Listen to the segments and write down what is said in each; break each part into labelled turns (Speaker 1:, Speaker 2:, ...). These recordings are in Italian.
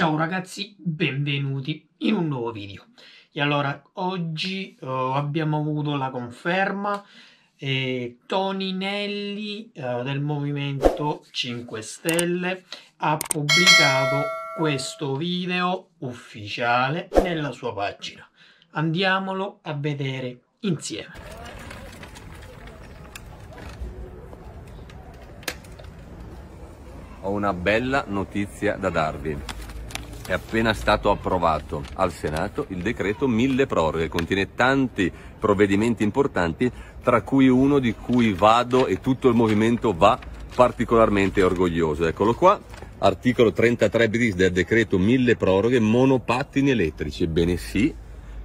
Speaker 1: Ciao ragazzi, benvenuti in un nuovo video. E allora, oggi oh, abbiamo avuto la conferma eh, Nelli eh, del Movimento 5 Stelle ha pubblicato questo video ufficiale nella sua pagina. Andiamolo a vedere insieme.
Speaker 2: Ho una bella notizia da darvi. È appena stato approvato al Senato il decreto mille proroghe, contiene tanti provvedimenti importanti, tra cui uno di cui vado e tutto il movimento va particolarmente orgoglioso. Eccolo qua, articolo 33 bis del decreto mille proroghe, monopattini elettrici. Ebbene sì,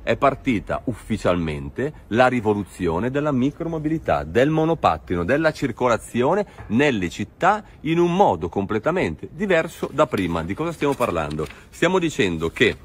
Speaker 2: è partita ufficialmente la rivoluzione della micromobilità, del monopattino, della circolazione nelle città in un modo completamente diverso da prima. Di cosa stiamo parlando? Stiamo dicendo che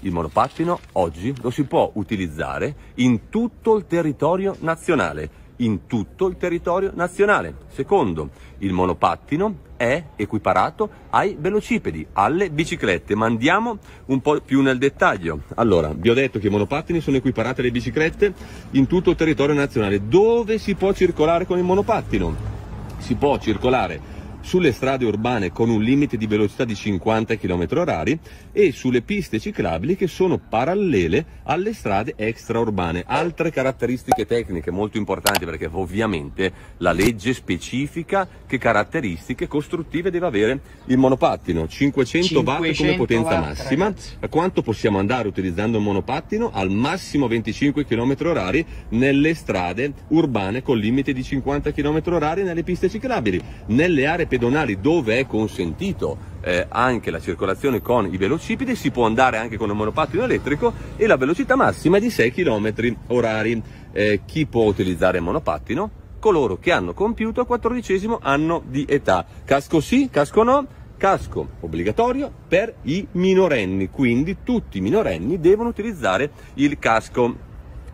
Speaker 2: il monopattino oggi lo si può utilizzare in tutto il territorio nazionale in tutto il territorio nazionale. Secondo, il monopattino è equiparato ai velocipedi, alle biciclette, ma andiamo un po' più nel dettaglio. Allora, vi ho detto che i monopattini sono equiparati alle biciclette in tutto il territorio nazionale. Dove si può circolare con il monopattino? Si può circolare sulle strade urbane con un limite di velocità di 50 km h e sulle piste ciclabili che sono parallele alle strade extraurbane. Altre caratteristiche tecniche molto importanti perché ovviamente la legge specifica che caratteristiche costruttive deve avere il monopattino. 500, 500 watt come potenza watt, massima. Ragazzi. quanto possiamo andare utilizzando il monopattino? Al massimo 25 km h nelle strade urbane con limite di 50 km h nelle piste ciclabili. Nelle aree pedonali dove è consentito eh, anche la circolazione con i velocipedi, si può andare anche con un monopattino elettrico e la velocità massima è di 6 km orari. Eh, chi può utilizzare il monopattino? Coloro che hanno compiuto il 14 anno di età. Casco sì, casco no, casco obbligatorio per i minorenni, quindi tutti i minorenni devono utilizzare il casco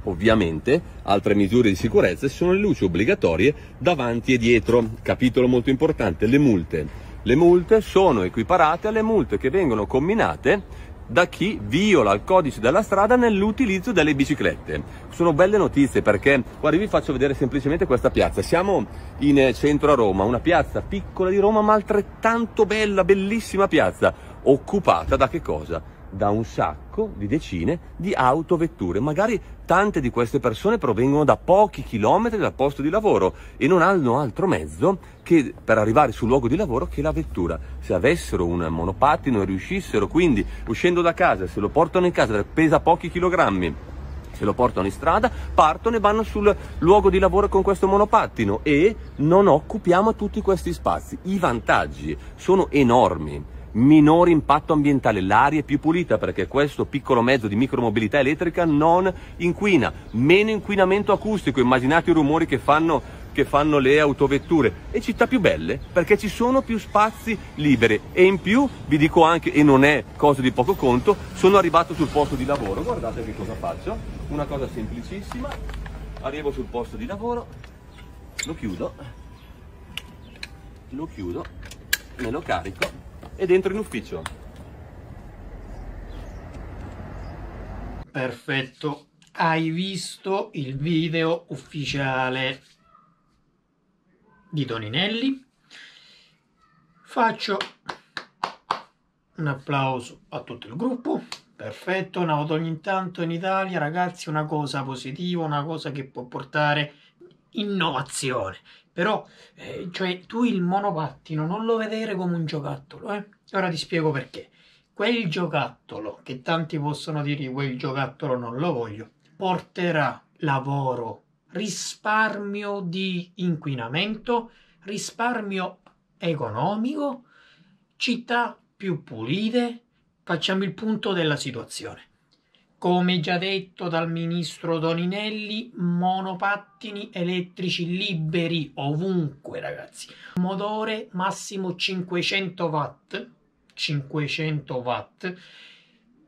Speaker 2: Ovviamente altre misure di sicurezza sono le luci obbligatorie davanti e dietro. Capitolo molto importante, le multe. Le multe sono equiparate alle multe che vengono comminate da chi viola il codice della strada nell'utilizzo delle biciclette. Sono belle notizie perché, guarda, vi faccio vedere semplicemente questa piazza. Siamo in centro a Roma, una piazza piccola di Roma ma altrettanto bella, bellissima piazza, occupata da che cosa? da un sacco di decine di autovetture. Magari tante di queste persone provengono da pochi chilometri dal posto di lavoro e non hanno altro mezzo che per arrivare sul luogo di lavoro che la vettura. Se avessero un monopattino e riuscissero quindi uscendo da casa, se lo portano in casa, pesa pochi chilogrammi, se lo portano in strada, partono e vanno sul luogo di lavoro con questo monopattino e non occupiamo tutti questi spazi. I vantaggi sono enormi minore impatto ambientale, l'aria è più pulita perché questo piccolo mezzo di micromobilità elettrica non inquina, meno inquinamento acustico, immaginate i rumori che fanno, che fanno le autovetture e città più belle perché ci sono più spazi liberi e in più vi dico anche e non è cosa di poco conto sono arrivato sul posto di lavoro guardate che cosa faccio una cosa semplicissima arrivo sul posto di lavoro lo chiudo lo chiudo me lo carico ed entro in ufficio.
Speaker 1: Perfetto, hai visto il video ufficiale di Toninelli. Faccio un applauso a tutto il gruppo. Perfetto, una no, ogni tanto in Italia ragazzi una cosa positiva, una cosa che può portare innovazione. Però, eh, cioè, tu il monopattino non lo vedere come un giocattolo, eh? Ora ti spiego perché. Quel giocattolo, che tanti possono dire quel giocattolo non lo voglio, porterà lavoro, risparmio di inquinamento, risparmio economico, città più pulite. Facciamo il punto della situazione come già detto dal ministro Doninelli, monopattini elettrici liberi ovunque, ragazzi. Motore massimo 500 watt. 500 watt.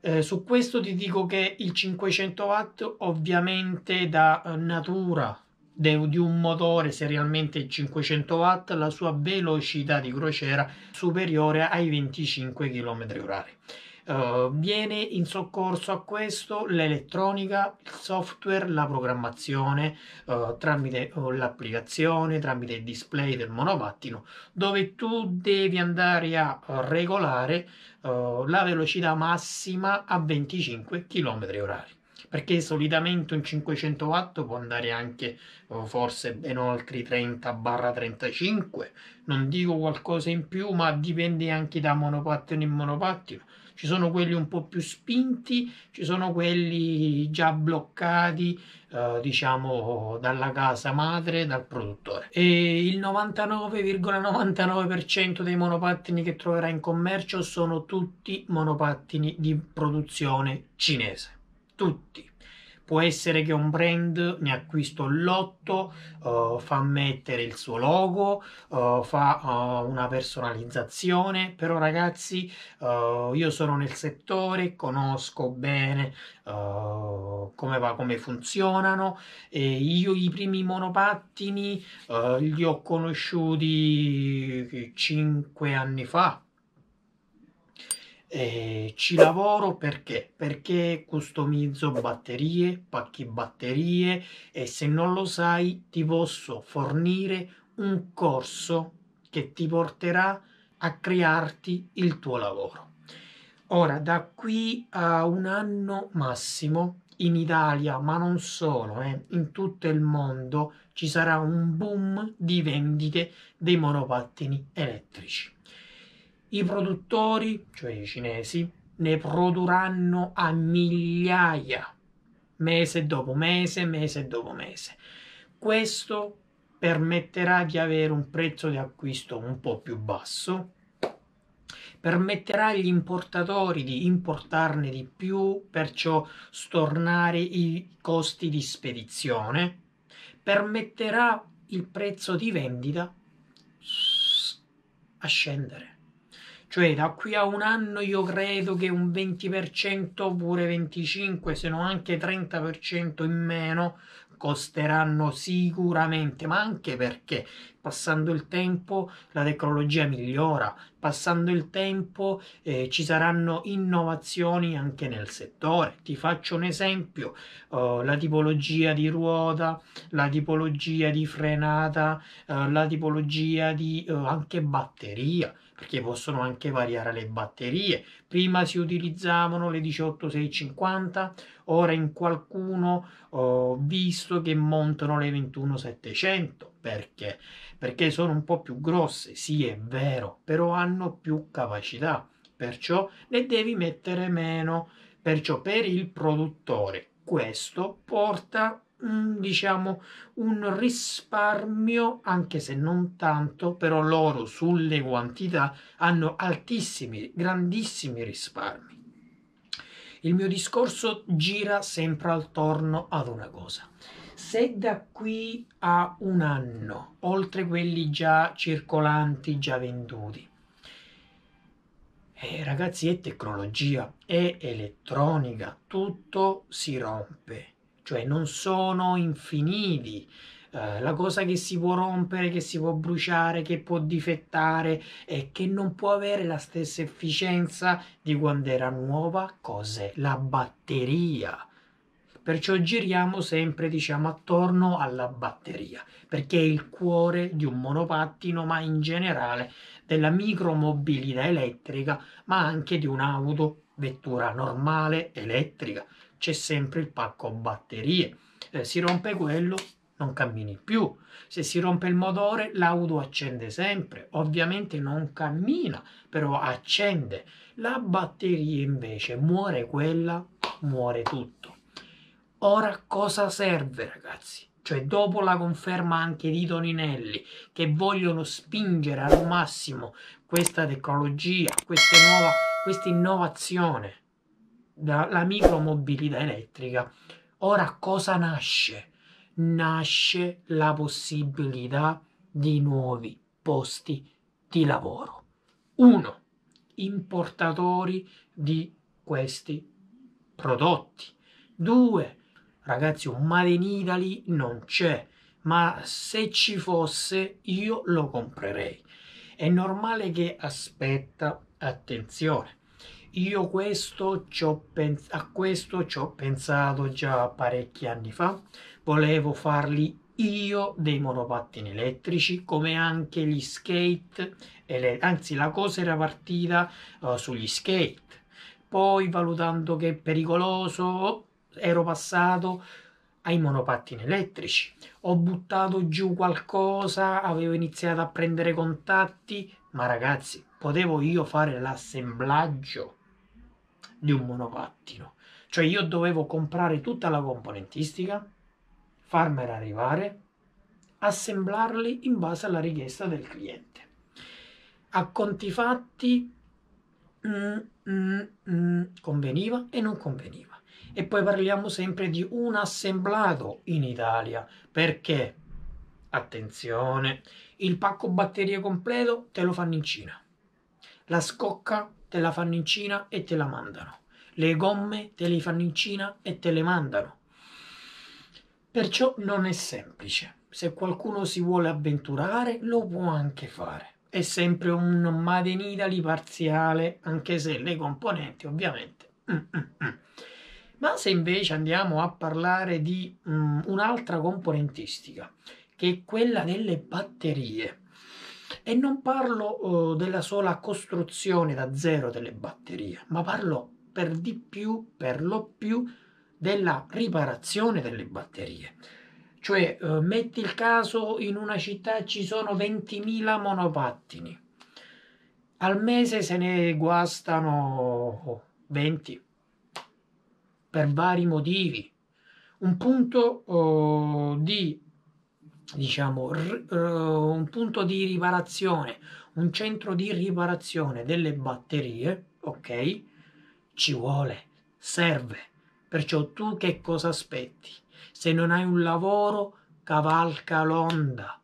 Speaker 1: Eh, su questo ti dico che il 500 watt ovviamente da natura di un motore serialmente 500 watt la sua velocità di crociera superiore ai 25 km/h. Uh, viene in soccorso a questo l'elettronica, il software, la programmazione uh, tramite uh, l'applicazione, tramite il display del monopattino, dove tu devi andare a regolare la velocità massima a 25 km h perché solitamente un 500 watt può andare anche forse ben oltre i 30-35, non dico qualcosa in più, ma dipende anche da monopattino in monopattino ci sono quelli un po' più spinti, ci sono quelli già bloccati, eh, diciamo, dalla casa madre, dal produttore. E il 99,99% ,99 dei monopattini che troverai in commercio sono tutti monopattini di produzione cinese. Tutti Può essere che un brand ne acquisto l'8, uh, eh, fa mettere il suo logo, uh, fa uh, una personalizzazione, però ragazzi io sono nel settore, conosco bene come, va, come funzionano, e io i primi monopattini li ho conosciuti 5 anni fa e eh, ci lavoro perché? Perché customizzo batterie, pacchi batterie e se non lo sai ti posso fornire un corso che ti porterà a crearti il tuo lavoro. Ora, da qui a un anno massimo in Italia, ma non solo, eh, in tutto il mondo ci sarà un boom di vendite dei monopattini elettrici. I produttori, cioè i cinesi, ne produrranno a migliaia, mese dopo mese, mese dopo mese. Questo permetterà di avere un prezzo di acquisto un po' più basso, permetterà agli importatori di importarne di più, perciò stornare i costi di spedizione, permetterà il prezzo di vendita a scendere. Cioè da qui a un anno io credo che un 20% oppure 25% se non anche 30% in meno costeranno sicuramente, ma anche perché passando il tempo la tecnologia migliora, passando il tempo eh, ci saranno innovazioni anche nel settore. Ti faccio un esempio, uh, la tipologia di ruota, la tipologia di frenata, uh, la tipologia di uh, anche batteria perché possono anche variare le batterie. Prima si utilizzavano le 18650, ora in qualcuno ho visto che montano le 21700. Perché? Perché sono un po' più grosse, sì è vero, però hanno più capacità, perciò ne devi mettere meno. Perciò per il produttore questo porta Mm, diciamo un risparmio anche se non tanto però loro sulle quantità hanno altissimi grandissimi risparmi il mio discorso gira sempre attorno ad una cosa se da qui a un anno oltre quelli già circolanti già venduti eh, ragazzi è tecnologia è elettronica tutto si rompe cioè non sono infiniti. Eh, la cosa che si può rompere, che si può bruciare, che può difettare e che non può avere la stessa efficienza di quando era nuova, cos'è? La batteria. Perciò giriamo sempre, diciamo, attorno alla batteria, perché è il cuore di un monopattino, ma in generale della micromobilità elettrica, ma anche di un'auto vettura normale elettrica c'è sempre il pacco batterie. Eh, si rompe quello, non cammini più. Se si rompe il motore, l'auto accende sempre. Ovviamente non cammina, però accende. La batteria invece muore quella, muore tutto. Ora cosa serve, ragazzi? Cioè, dopo la conferma anche di Toninelli, che vogliono spingere al massimo questa tecnologia, questa, nuova, questa innovazione la, la micromobilità elettrica. Ora cosa nasce? Nasce la possibilità di nuovi posti di lavoro. Uno, Importatori di questi prodotti. Due, Ragazzi, un Made in Italy non c'è, ma se ci fosse io lo comprerei. È normale che aspetta attenzione io questo a questo ci ho pensato già parecchi anni fa, volevo farli io dei monopattini elettrici come anche gli skate, anzi la cosa era partita uh, sugli skate, poi valutando che è pericoloso ero passato ai monopattini elettrici, ho buttato giù qualcosa, avevo iniziato a prendere contatti, ma ragazzi potevo io fare l'assemblaggio di un monopattino. Cioè io dovevo comprare tutta la componentistica, farmela arrivare, assemblarli in base alla richiesta del cliente. A conti fatti mm, mm, mm, conveniva e non conveniva. E poi parliamo sempre di un assemblato in Italia, perché attenzione, il pacco batterie completo te lo fanno in Cina. La scocca te la fanno in Cina e te la mandano. Le gomme te le fanno in Cina e te le mandano. Perciò non è semplice. Se qualcuno si vuole avventurare, lo può anche fare. È sempre un Made in Italy parziale, anche se le componenti ovviamente. Mm, mm, mm. Ma se invece andiamo a parlare di un'altra componentistica, che è quella delle batterie e non parlo uh, della sola costruzione da zero delle batterie, ma parlo per di più, per lo più, della riparazione delle batterie. Cioè, uh, metti il caso in una città ci sono 20.000 monopattini. Al mese se ne guastano 20 per vari motivi. Un punto uh, di diciamo, r- r- eh, un punto di riparazione, un centro di riparazione delle batterie, ok? Ci vuole, serve. Perciò tu che cosa aspetti? Se non hai un lavoro, cavalca l'onda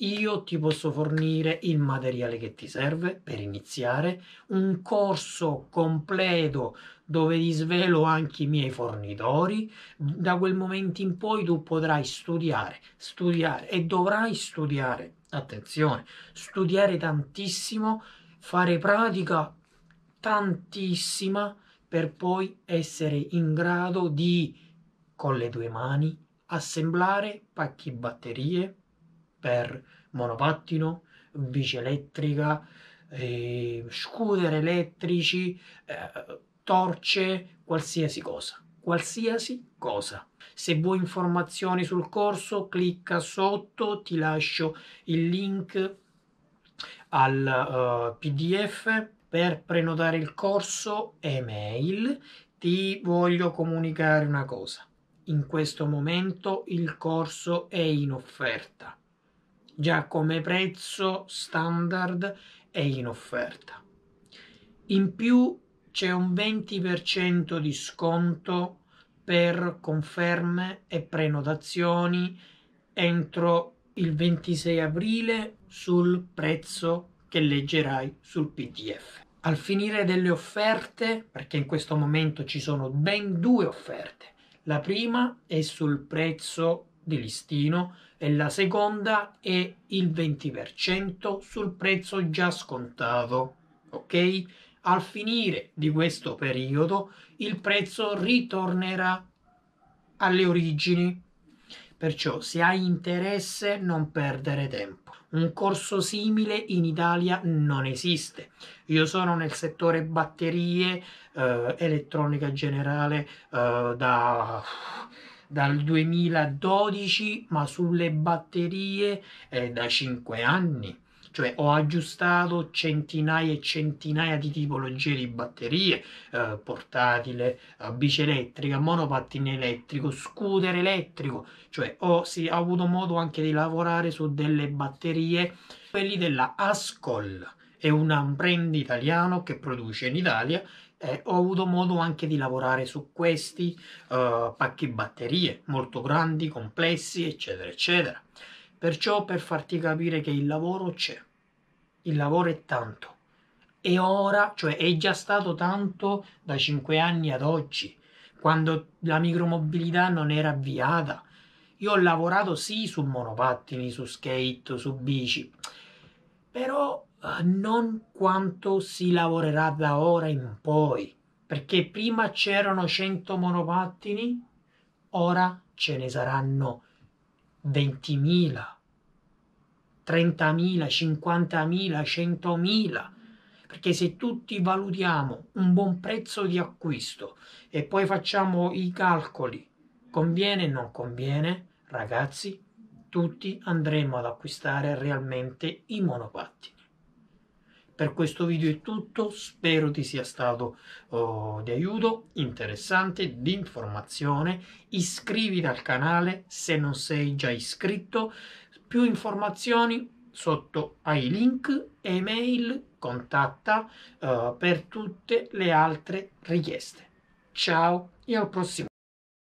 Speaker 1: io ti posso fornire il materiale che ti serve per iniziare, un corso completo dove ti svelo anche i miei fornitori, da quel momento in poi tu potrai studiare, studiare e dovrai studiare, attenzione, studiare tantissimo, fare pratica tantissima per poi essere in grado di con le tue mani assemblare pacchi batterie per monopattino, bici elettrica, eh, scooter elettrici, eh, torce, qualsiasi cosa. Qualsiasi cosa. Se vuoi informazioni sul corso, clicca sotto, ti lascio il link al uh, eh, PDF per prenotare il corso email. Ti voglio comunicare una cosa. In questo momento il corso è in offerta già come prezzo standard e in offerta. In più c'è un 20% di sconto per conferme e prenotazioni entro il 26 aprile sul prezzo che leggerai sul PDF. Al finire delle offerte, perché in questo momento ci sono ben due offerte, la prima è sul prezzo di listino e la seconda è il 20% sul prezzo già scontato. Ok? Al finire di questo periodo il prezzo ritornerà alle origini. Perciò se hai interesse non perdere tempo. Un corso simile in Italia non esiste. Io sono nel settore batterie, eh, elettronica generale eh, da dal 2012 ma sulle batterie eh, da 5 anni cioè ho aggiustato centinaia e centinaia di tipologie di batterie, eh, portatile, bici elettrica, monopattino elettrico, scooter elettrico, cioè ho, sì, ho, avuto modo anche di lavorare su delle batterie, quelli della Ascol, è un brand italiano che produce in Italia eh, ho avuto modo anche di lavorare su questi uh, pacchi batterie molto grandi, complessi, eccetera, eccetera. Perciò per farti capire che il lavoro c'è, il lavoro è tanto. E ora, cioè è già stato tanto da 5 anni ad oggi, quando la micromobilità non era avviata. Io ho lavorato sì su monopattini, su skate, su bici, però eh, non quanto si lavorerà da ora in poi, perché prima c'erano 100 monopattini, ora ce ne saranno 20.000, 30.000, 50.000, 100.000 perché se tutti valutiamo un buon prezzo di acquisto e poi facciamo i calcoli, conviene o non conviene, ragazzi, tutti andremo ad acquistare realmente i monopatti. Per questo video è tutto, spero ti sia stato oh, di aiuto, interessante, di informazione. Iscriviti al canale se non sei già iscritto. Più informazioni sotto ai link, email, contatta uh, per tutte le altre richieste. Ciao e al prossimo